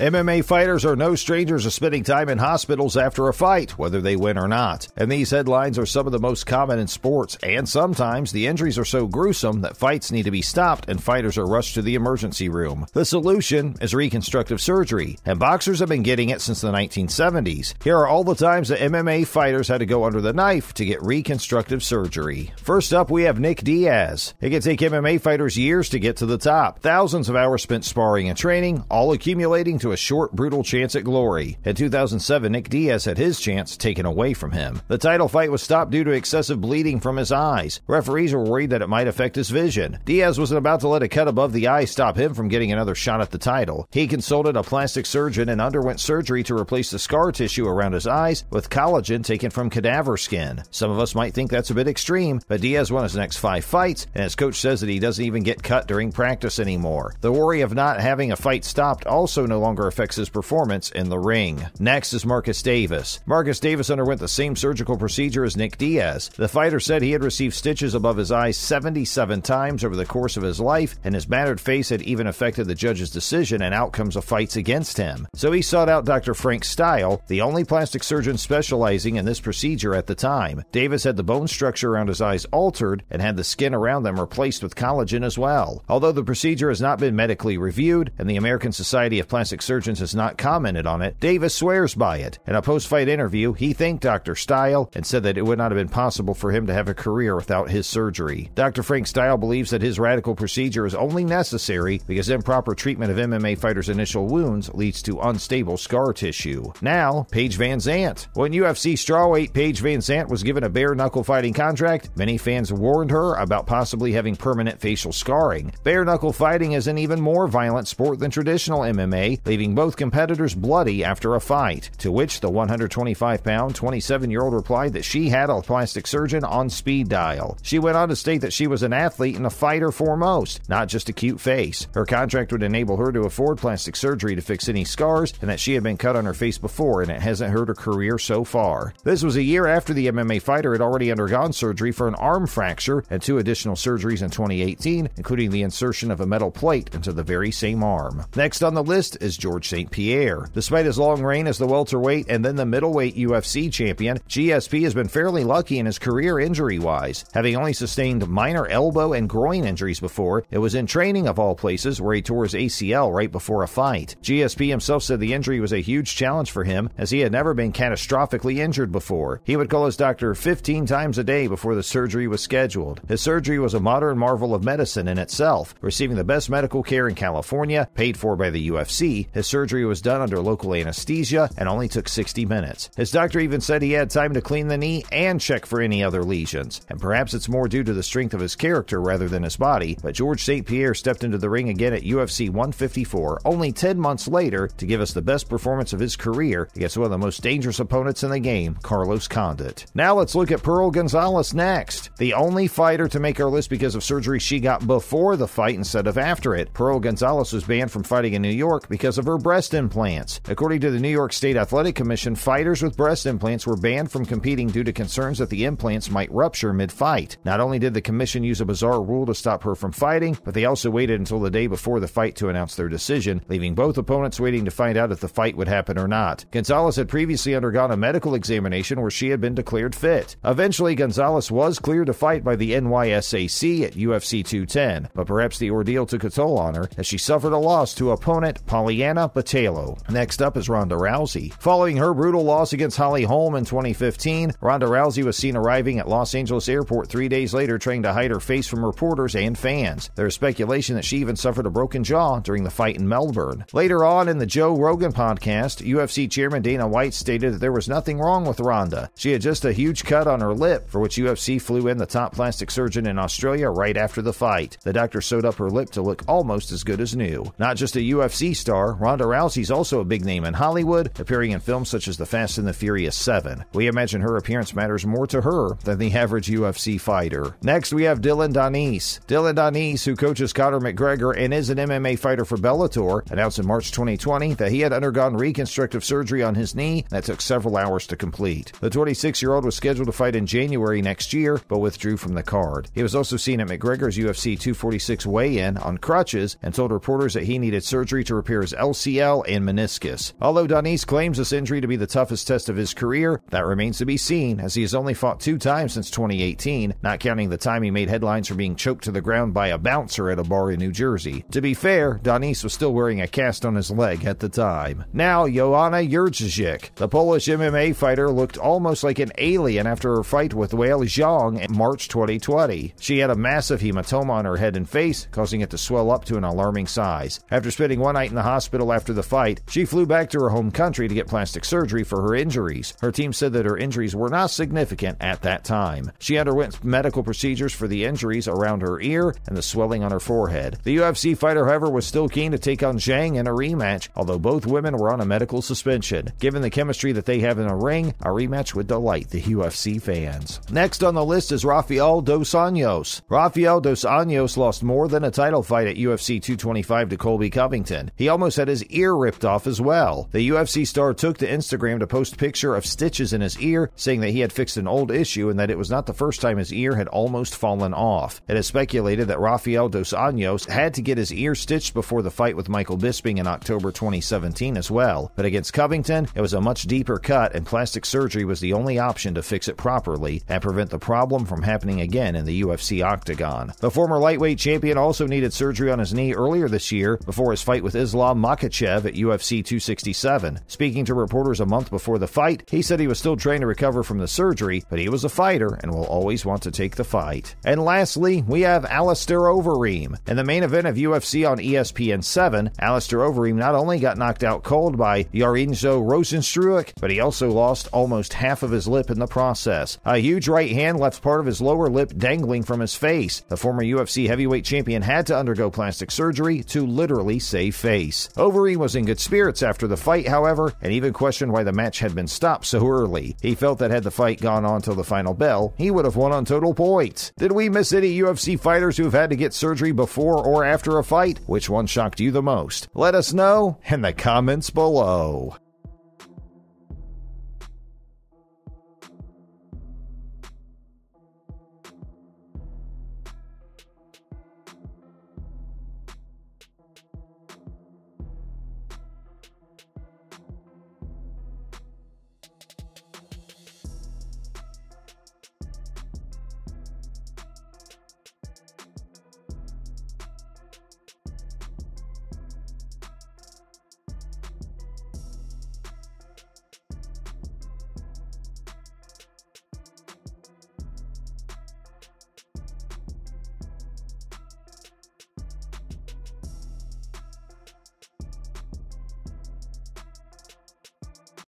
MMA fighters are no strangers to spending time in hospitals after a fight, whether they win or not. And these headlines are some of the most common in sports, and sometimes the injuries are so gruesome that fights need to be stopped and fighters are rushed to the emergency room. The solution is reconstructive surgery, and boxers have been getting it since the 1970s. Here are all the times that MMA fighters had to go under the knife to get reconstructive surgery. First up, we have Nick Diaz. It can take MMA fighters years to get to the top, thousands of hours spent sparring and training, all accumulating to a short, brutal chance at glory. In 2007, Nick Diaz had his chance taken away from him. The title fight was stopped due to excessive bleeding from his eyes. Referees were worried that it might affect his vision. Diaz was not about to let a cut above the eye stop him from getting another shot at the title. He consulted a plastic surgeon and underwent surgery to replace the scar tissue around his eyes with collagen taken from cadaver skin. Some of us might think that's a bit extreme, but Diaz won his next five fights, and his coach says that he doesn't even get cut during practice anymore. The worry of not having a fight stopped also no longer longer affects his performance in the ring. Next is Marcus Davis. Marcus Davis underwent the same surgical procedure as Nick Diaz. The fighter said he had received stitches above his eyes 77 times over the course of his life, and his battered face had even affected the judge's decision and outcomes of fights against him. So he sought out Dr. Frank Style, the only plastic surgeon specializing in this procedure at the time. Davis had the bone structure around his eyes altered and had the skin around them replaced with collagen as well. Although the procedure has not been medically reviewed, and the American Society of Plastic surgeons has not commented on it, Davis swears by it. In a post fight interview, he thanked Dr. Style and said that it would not have been possible for him to have a career without his surgery. Dr. Frank Style believes that his radical procedure is only necessary because improper treatment of MMA fighters' initial wounds leads to unstable scar tissue. Now, Paige Van Zant. When UFC strawweight Paige Van Zant was given a bare knuckle fighting contract, many fans warned her about possibly having permanent facial scarring. Bare knuckle fighting is an even more violent sport than traditional MMA leaving both competitors bloody after a fight. To which the 125 pound, 27 year old replied that she had a plastic surgeon on speed dial. She went on to state that she was an athlete and a fighter foremost, not just a cute face. Her contract would enable her to afford plastic surgery to fix any scars, and that she had been cut on her face before and it hasn't hurt her career so far. This was a year after the MMA fighter had already undergone surgery for an arm fracture and two additional surgeries in 2018, including the insertion of a metal plate into the very same arm. Next on the list is George St. Pierre. Despite his long reign as the welterweight and then the middleweight UFC champion, GSP has been fairly lucky in his career injury wise, having only sustained minor elbow and groin injuries before. It was in training, of all places, where he tore his ACL right before a fight. GSP himself said the injury was a huge challenge for him, as he had never been catastrophically injured before. He would call his doctor 15 times a day before the surgery was scheduled. His surgery was a modern marvel of medicine in itself, receiving the best medical care in California, paid for by the UFC, his surgery was done under local anesthesia and only took 60 minutes. His doctor even said he had time to clean the knee and check for any other lesions. And perhaps it's more due to the strength of his character rather than his body, but George St. Pierre stepped into the ring again at UFC 154 only 10 months later to give us the best performance of his career against one of the most dangerous opponents in the game, Carlos Condit. Now let's look at Pearl Gonzalez next, the only fighter to make our list because of surgery she got before the fight instead of after it. Pearl Gonzalez was banned from fighting in New York because of her breast implants. According to the New York State Athletic Commission, fighters with breast implants were banned from competing due to concerns that the implants might rupture mid fight. Not only did the commission use a bizarre rule to stop her from fighting, but they also waited until the day before the fight to announce their decision, leaving both opponents waiting to find out if the fight would happen or not. Gonzalez had previously undergone a medical examination where she had been declared fit. Eventually, Gonzalez was cleared to fight by the NYSAC at UFC 210, but perhaps the ordeal took a toll on her as she suffered a loss to opponent Pollyanna. Anna Next up is Ronda Rousey. Following her brutal loss against Holly Holm in 2015, Ronda Rousey was seen arriving at Los Angeles Airport three days later trying to hide her face from reporters and fans. There is speculation that she even suffered a broken jaw during the fight in Melbourne. Later on in the Joe Rogan podcast, UFC chairman Dana White stated that there was nothing wrong with Ronda. She had just a huge cut on her lip, for which UFC flew in the top plastic surgeon in Australia right after the fight. The doctor sewed up her lip to look almost as good as new. Not just a UFC star, Ronda Rousey's also a big name in Hollywood, appearing in films such as The Fast and the Furious 7. We imagine her appearance matters more to her than the average UFC fighter. Next, we have Dylan Denise. Dylan Denise, who coaches Conor McGregor and is an MMA fighter for Bellator, announced in March 2020 that he had undergone reconstructive surgery on his knee that took several hours to complete. The 26 year old was scheduled to fight in January next year, but withdrew from the card. He was also seen at McGregor's UFC 246 weigh in on crutches and told reporters that he needed surgery to repair his elbow LCL, and meniscus. Although Donis claims this injury to be the toughest test of his career, that remains to be seen as he has only fought two times since 2018, not counting the time he made headlines for being choked to the ground by a bouncer at a bar in New Jersey. To be fair, Donis was still wearing a cast on his leg at the time. Now, Joanna Jurczyk, the Polish MMA fighter, looked almost like an alien after her fight with Whale Zhang in March 2020. She had a massive hematoma on her head and face, causing it to swell up to an alarming size. After spending one night in the hospital, hospital after the fight. She flew back to her home country to get plastic surgery for her injuries. Her team said that her injuries were not significant at that time. She underwent medical procedures for the injuries around her ear and the swelling on her forehead. The UFC fighter, however, was still keen to take on Zhang in a rematch, although both women were on a medical suspension. Given the chemistry that they have in a ring, a rematch would delight the UFC fans. Next on the list is Rafael Dos Anjos. Rafael Dos Anjos lost more than a title fight at UFC 225 to Colby Covington. He almost had his ear ripped off as well. The UFC star took to Instagram to post picture of stitches in his ear, saying that he had fixed an old issue and that it was not the first time his ear had almost fallen off. It is speculated that Rafael Dos Anjos had to get his ear stitched before the fight with Michael Bisping in October 2017 as well, but against Covington, it was a much deeper cut and plastic surgery was the only option to fix it properly and prevent the problem from happening again in the UFC octagon. The former lightweight champion also needed surgery on his knee earlier this year before his fight with Islam Makachev at UFC 267. Speaking to reporters a month before the fight, he said he was still trying to recover from the surgery, but he was a fighter and will always want to take the fight. And lastly, we have Alistair Overeem. In the main event of UFC on ESPN 7, Alistair Overeem not only got knocked out cold by Yarinzo Rosenstruik, but he also lost almost half of his lip in the process. A huge right hand left part of his lower lip dangling from his face. The former UFC heavyweight champion had to undergo plastic surgery to literally save face. Overy was in good spirits after the fight, however, and even questioned why the match had been stopped so early. He felt that had the fight gone on till the final bell, he would have won on total points. Did we miss any UFC fighters who have had to get surgery before or after a fight? Which one shocked you the most? Let us know in the comments below.